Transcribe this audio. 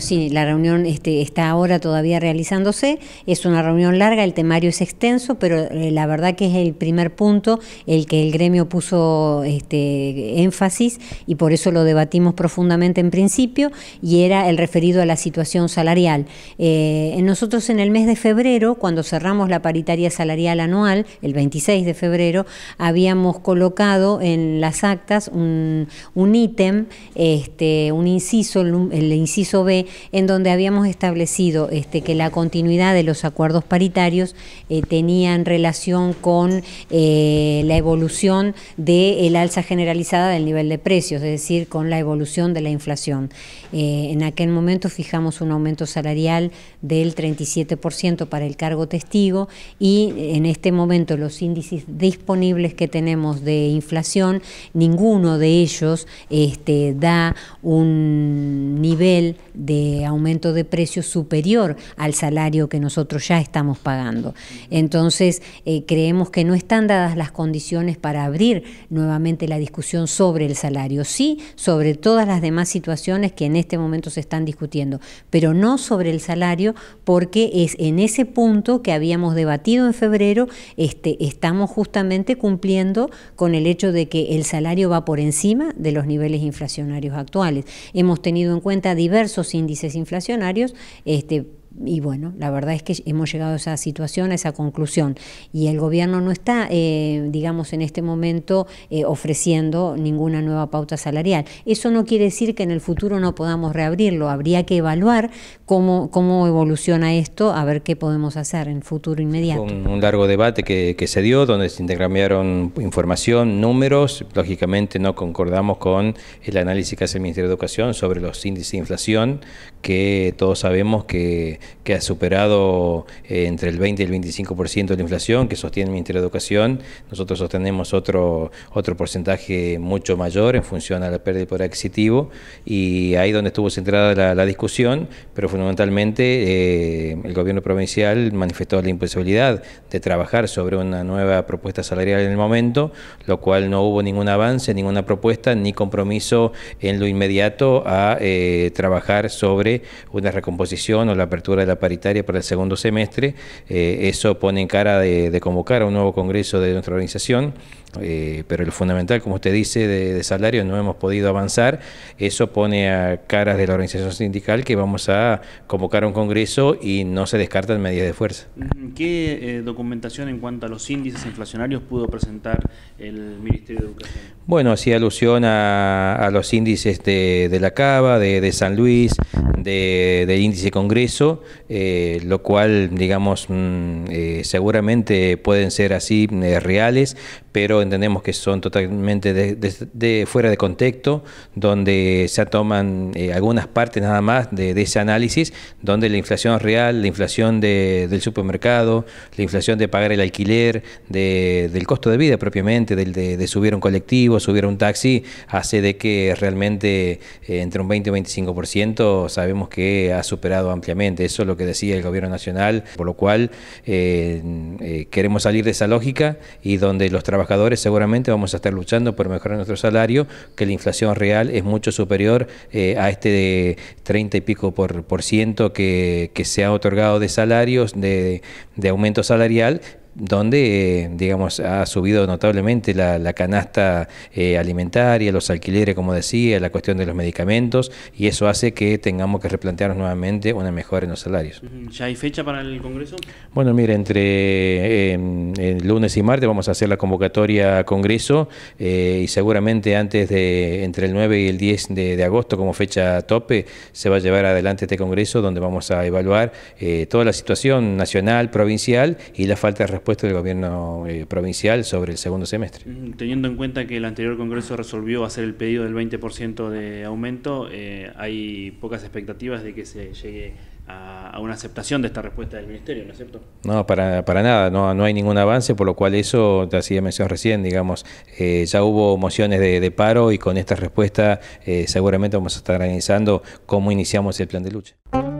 sí, la reunión este, está ahora todavía realizándose, es una reunión larga, el temario es extenso, pero eh, la verdad que es el primer punto el que el gremio puso este, énfasis y por eso lo debatimos profundamente en principio y era el referido a la situación salarial. Eh, nosotros en el mes de febrero, cuando cerramos la paritaria salarial anual, el 26 de febrero, habíamos colocado en las actas un, ítem, este, un inciso, el inciso B, en donde habíamos establecido este, que la continuidad de los acuerdos paritarios eh, tenían relación con eh, la evolución del alza generalizada del nivel de precios, es decir, con la evolución de la inflación. Eh, en aquel momento fijamos un aumento salarial del 37% para el cargo testigo y en este momento los índices disponibles que tenemos de inflación, ninguno de ellos este, da un nivel de aumento de precios superior al salario que nosotros ya estamos pagando. Entonces, eh, creemos que no están dadas las condiciones para abrir nuevamente la discusión sobre el salario, sí sobre todas las demás situaciones que en este momento se están discutiendo, pero no sobre el salario porque es en ese punto que habíamos debatido en febrero, este, estamos justamente cumpliendo con el hecho de que el salario va por encima de los niveles inflacionarios actuales. Hemos tenido en cuenta diversos índices inflacionarios, este, y bueno, la verdad es que hemos llegado a esa situación, a esa conclusión. Y el gobierno no está, eh, digamos, en este momento eh, ofreciendo ninguna nueva pauta salarial. Eso no quiere decir que en el futuro no podamos reabrirlo. Habría que evaluar cómo, cómo evoluciona esto, a ver qué podemos hacer en el futuro inmediato. Un, un largo debate que, que se dio, donde se intercambiaron información, números. Lógicamente no concordamos con el análisis que hace el Ministerio de Educación sobre los índices de inflación, que todos sabemos que que ha superado eh, entre el 20 y el 25% de la inflación que sostiene el Ministerio de Educación. Nosotros sostenemos otro, otro porcentaje mucho mayor en función a la pérdida por poder adquisitivo y ahí donde estuvo centrada la, discusión, pero fundamentalmente eh, el gobierno provincial manifestó la imposibilidad de trabajar sobre una nueva propuesta salarial en el momento, lo cual no hubo ningún avance, ninguna propuesta ni compromiso en lo inmediato a eh, trabajar sobre una recomposición o la apertura de la paritaria para el segundo semestre. Eh, eso pone en cara de, de convocar a un nuevo congreso de nuestra organización eh, pero el fundamental, como usted dice, de, salario no hemos podido avanzar. Eso pone a caras de la organización sindical que vamos a convocar un congreso y no se descartan medidas de fuerza. ¿Qué eh, documentación en cuanto a los índices inflacionarios pudo presentar el Ministerio de Educación? Bueno, hacía alusión a, los índices de, la Cava, de, San Luis, del índice Congreso, eh, lo cual, digamos, mm, seguramente pueden ser así reales, pero entendemos que son totalmente de, fuera de contexto, donde se toman eh, algunas partes nada más de, ese análisis, donde la inflación real, la inflación del supermercado, la inflación de pagar el alquiler, del costo de vida propiamente, de, subir un colectivo, subir un taxi, hace de que realmente eh, entre un 20 y un 25% sabemos que ha superado ampliamente. Eso es lo que decía el gobierno nacional, por lo cual eh, queremos salir de esa lógica y donde los trabajadores seguramente vamos a estar luchando por mejorar nuestro salario, que la inflación real es mucho superior eh, a este de 30 y pico por, por ciento que, que se ha otorgado de salarios, de, de aumento salarial, donde, digamos, ha subido notablemente la, la canasta eh, alimentaria, los alquileres, como decía, la cuestión de los medicamentos, y eso hace que tengamos que replantearnos nuevamente una mejora en los salarios. ¿Ya hay fecha para el Congreso? Bueno, mire, entre em, el lunes y martes vamos a hacer la convocatoria a Congreso eh, y seguramente antes de, entre el 9 y el 10 de, agosto, como fecha tope, se va a llevar adelante este Congreso donde vamos a evaluar eh, toda la situación nacional, provincial y la falta de respuesta del gobierno eh, provincial sobre el segundo semestre. Mm, teniendo en cuenta que el anterior Congreso resolvió hacer el pedido del 20% de aumento, eh, hay pocas expectativas de que se llegue a, una aceptación de esta respuesta del Ministerio, ¿no es cierto? No, para, para nada, no, no hay ningún avance, por lo cual eso, así hacía mención recién, digamos, eh, ya hubo mociones de, de, paro y con esta respuesta eh, seguramente vamos a estar analizando cómo iniciamos el plan de lucha.